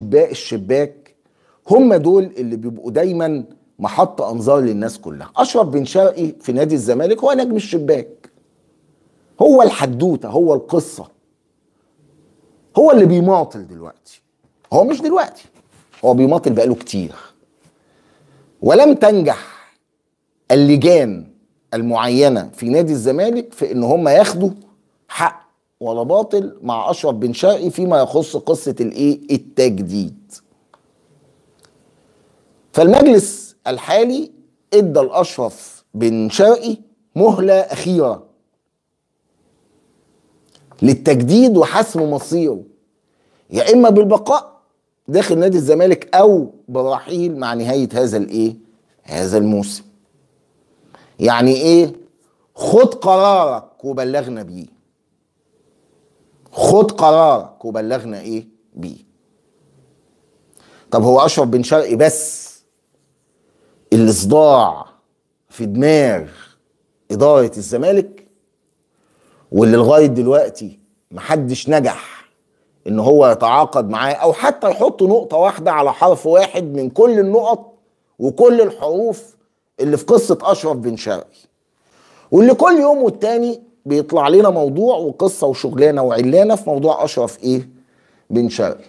باقي الشباك هم دول اللي بيبقوا دايما محط انظار للناس كلها اشرف بن شرقي في نادي الزمالك هو نجم الشباك هو الحدوته هو القصه هو اللي بيماطل دلوقتي هو مش دلوقتي هو بيماطل بقاله كتير ولم تنجح اللجان المعينه في نادي الزمالك في ان هم ياخدوا حق ولا باطل مع اشرف بن شرقي فيما يخص قصه الايه التجديد فالمجلس الحالي ادى لاشرف بن شرقي مهله اخيره للتجديد وحسم مصيره يا اما بالبقاء داخل نادي الزمالك او بالرحيل مع نهايه هذا الايه هذا الموسم يعني ايه خد قرارك وبلغنا بيه خد قرارك وبلغنا ايه بيه طب هو اشرف بن شرقي بس اللي صداع في دماغ اداره الزمالك واللي لغايه دلوقتي محدش نجح ان هو يتعاقد معاه او حتى يحط نقطه واحده على حرف واحد من كل النقط وكل الحروف اللي في قصه اشرف بن شرقي واللي كل يوم والتاني بيطلع لنا موضوع وقصه وشغلانه وعلانه في موضوع اشرف ايه بن شرقي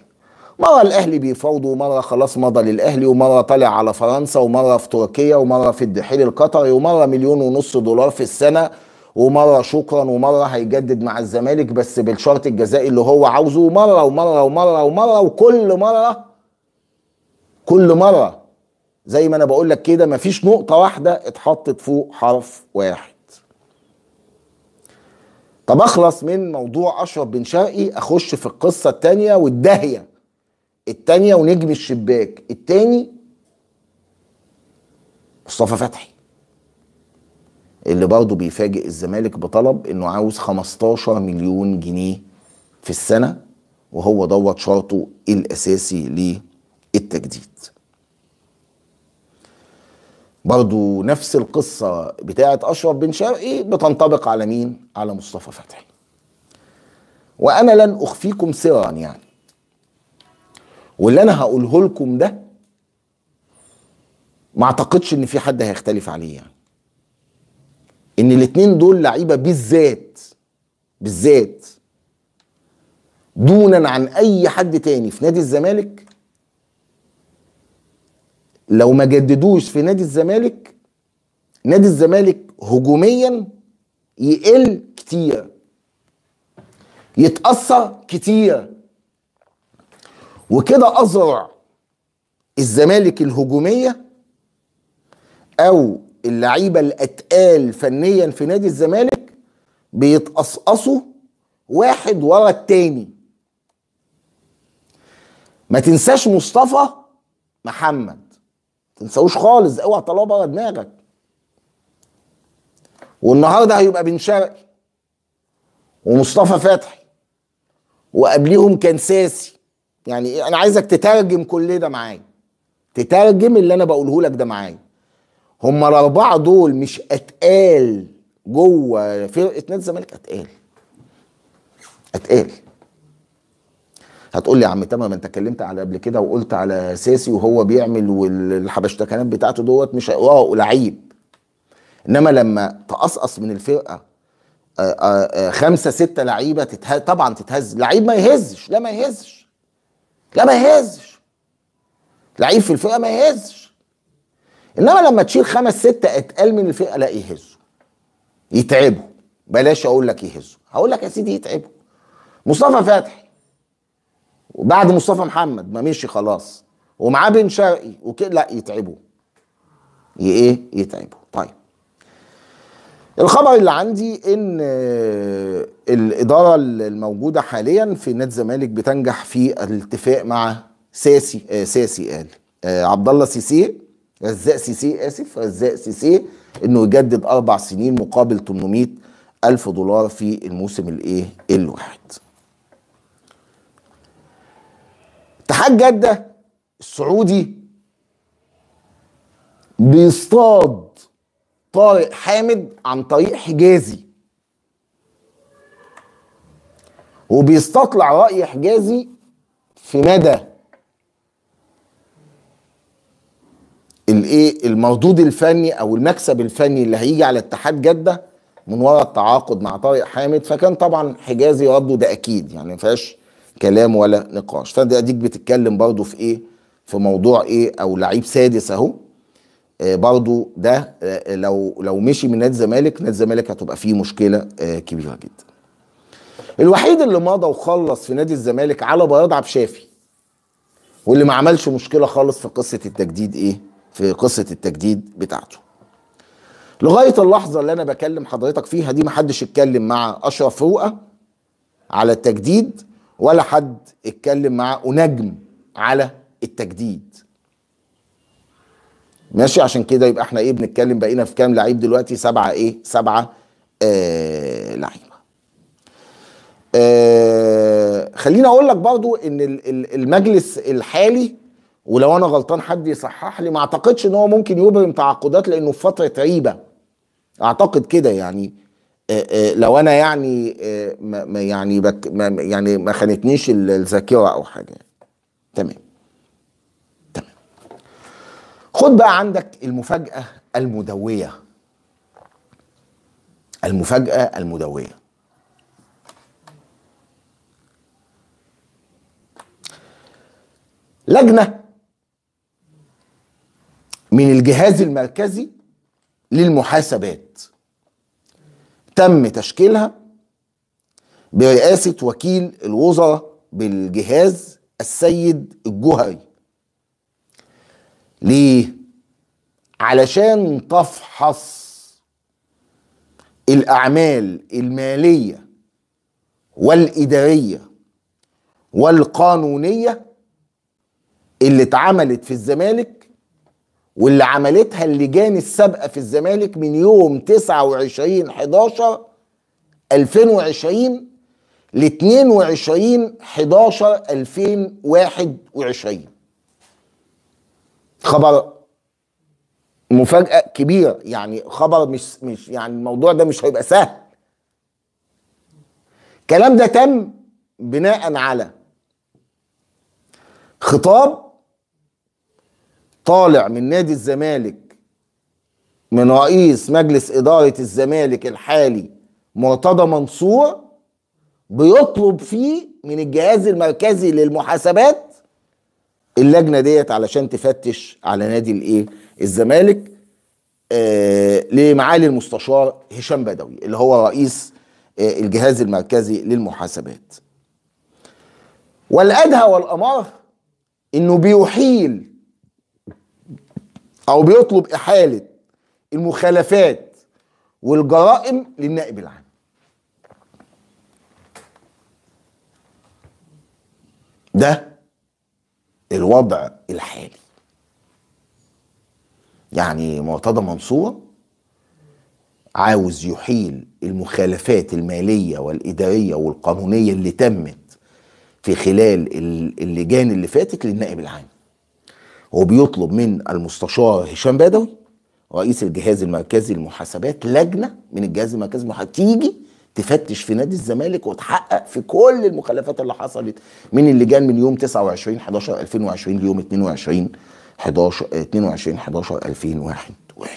مره الاهلي بيفاوضوا ومره خلاص مضى للاهلي ومره طالع على فرنسا ومره في تركيا ومره في الدحيل القطري ومره مليون ونص دولار في السنه ومره شكرا ومره هيجدد مع الزمالك بس بالشرط الجزائي اللي هو عاوزه ومره ومره ومره ومره وكل مره كل مره زي ما انا بقول لك كده مفيش نقطه واحده اتحطت فوق حرف واحد طب اخلص من موضوع اشرف بن شرقي اخش في القصه الثانيه والداهيه الثانيه ونجم الشباك الثاني مصطفى فتحي اللي برضه بيفاجئ الزمالك بطلب انه عاوز 15 مليون جنيه في السنه وهو دوت شرطه الاساسي للتجديد برضو نفس القصة بتاعة أشرف بن شرقي بتنطبق على مين؟ على مصطفى فتحي وأنا لن أخفيكم سرا يعني واللي أنا هقوله لكم ده ما أعتقدش إن في حد هيختلف عليه يعني إن الاتنين دول لعيبة بالذات بالذات دونا عن أي حد تاني في نادي الزمالك لو ما جددوش في نادي الزمالك نادي الزمالك هجوميا يقل كتير يتأثر كتير وكده أزرع الزمالك الهجومية أو اللعيبة الأتقال فنيا في نادي الزمالك بيتقصقصوا واحد ورا التاني ما تنساش مصطفى محمد تنساوش خالص اوعى طلعه بره دماغك والنهارده هيبقى بن شرقي ومصطفى فتحي وقبليهم كان ساسي يعني انا عايزك تترجم كل ده معايا تترجم اللي انا بقوله لك ده معايا هما الاربعه دول مش اتقال جوه فرقه نادي الزمالك اتقال اتقال هتقول لي يا عم تمام انت اتكلمت على قبل كده وقلت على ساسي وهو بيعمل والحبشتكنات بتاعته دوت مش اه لعيب انما لما تقصقص من الفرقه آه، آه، آه، خمسه سته لعيبه تتهز طبعا تتهز لعيب ما يهزش لا ما يهزش لا ما يهزش لعيب في الفرقه ما يهزش انما لما تشيل خمس سته اتقال من الفرقه لا يهزوا يتعبوا بلاش اقول لك يهزوا هقول لك يا سيدي يتعبوا مصطفى فتحي وبعد مصطفى محمد ما مشي خلاص ومعاه بن شرقي وكده لا يتعبوا ايه يتعبوا طيب الخبر اللي عندي ان آه، الاداره الموجوده حاليا في نادي الزمالك بتنجح في الاتفاق مع ساسي آه ساسي قال آه عبد الله سيسي رزاق سيسي اسف رزاق سيسي انه يجدد اربع سنين مقابل 800 الف دولار في الموسم الايه الواحد حاج جده السعودي بيصطاد طارق حامد عن طريق حجازي وبيستطلع رأي حجازي في مدى الايه المردود الفني او المكسب الفني اللي هيجي على اتحاد جده من وراء التعاقد مع طارق حامد فكان طبعا حجازي رده ده اكيد يعني ما فيهاش كلام ولا نقاش فانت اديك بتتكلم برضو في ايه في موضوع ايه او لعيب سادس اهو آه، برضو ده آه، لو لو مشي من نادي الزمالك نادي الزمالك هتبقى فيه مشكله آه، كبيره جدا الوحيد اللي مضى وخلص في نادي الزمالك على بياض عبد شافي واللي ما عملش مشكله خالص في قصه التجديد ايه في قصه التجديد بتاعته لغايه اللحظه اللي انا بكلم حضرتك فيها دي ما حدش اتكلم مع اشرف فوقه على التجديد ولا حد اتكلم معاه ونجم على التجديد ماشي عشان كده يبقى احنا ايه بنتكلم بقينا في كام لعيب دلوقتي سبعه ايه سبعه آه لعيبه آه خليني اقول لك برضو ان المجلس الحالي ولو انا غلطان حد يصحح لي ما اعتقدش ان هو ممكن يبرم تعاقدات لانه في فتره عيبه اعتقد كده يعني آه، آه، لو انا يعني آه، ما يعني بك ما يعني ما خانتنيش الذاكره او حاجه تمام تمام خد بقى عندك المفاجاه المدويه المفاجاه المدويه لجنه من الجهاز المركزي للمحاسبات تم تشكيلها برئاسة وكيل الوزراء بالجهاز السيد الجهري ليه؟ علشان تفحص الأعمال المالية والإدارية والقانونية اللي اتعملت في الزمالك واللي عملتها اللجان السابقه في الزمالك من يوم 29 11 2020 ل 22 11 2021 خبر مفاجأة كبيرة يعني خبر مش مش يعني الموضوع ده مش هيبقى سهل الكلام ده تم بناء على خطاب طالع من نادي الزمالك من رئيس مجلس إدارة الزمالك الحالي مرتضى منصور بيطلب فيه من الجهاز المركزي للمحاسبات اللجنة ديت علشان تفتش على نادي الايه الزمالك آه لمعالي المستشار هشام بدوي اللي هو رئيس آه الجهاز المركزي للمحاسبات والأدهى والأمر انه بيحيل او بيطلب احاله المخالفات والجرائم للنائب العام ده الوضع الحالي يعني مرتضى منصور عاوز يحيل المخالفات الماليه والاداريه والقانونيه اللي تمت في خلال اللجان اللي فاتت للنائب العام وبيطلب من المستشار هشام بدوي رئيس الجهاز المركزي للمحاسبات لجنه من الجهاز المركزي تيجي تفتش في نادي الزمالك وتحقق في كل المخالفات اللي حصلت من اللجان من يوم 29 11 2020 ليوم 22 11 22 11 2021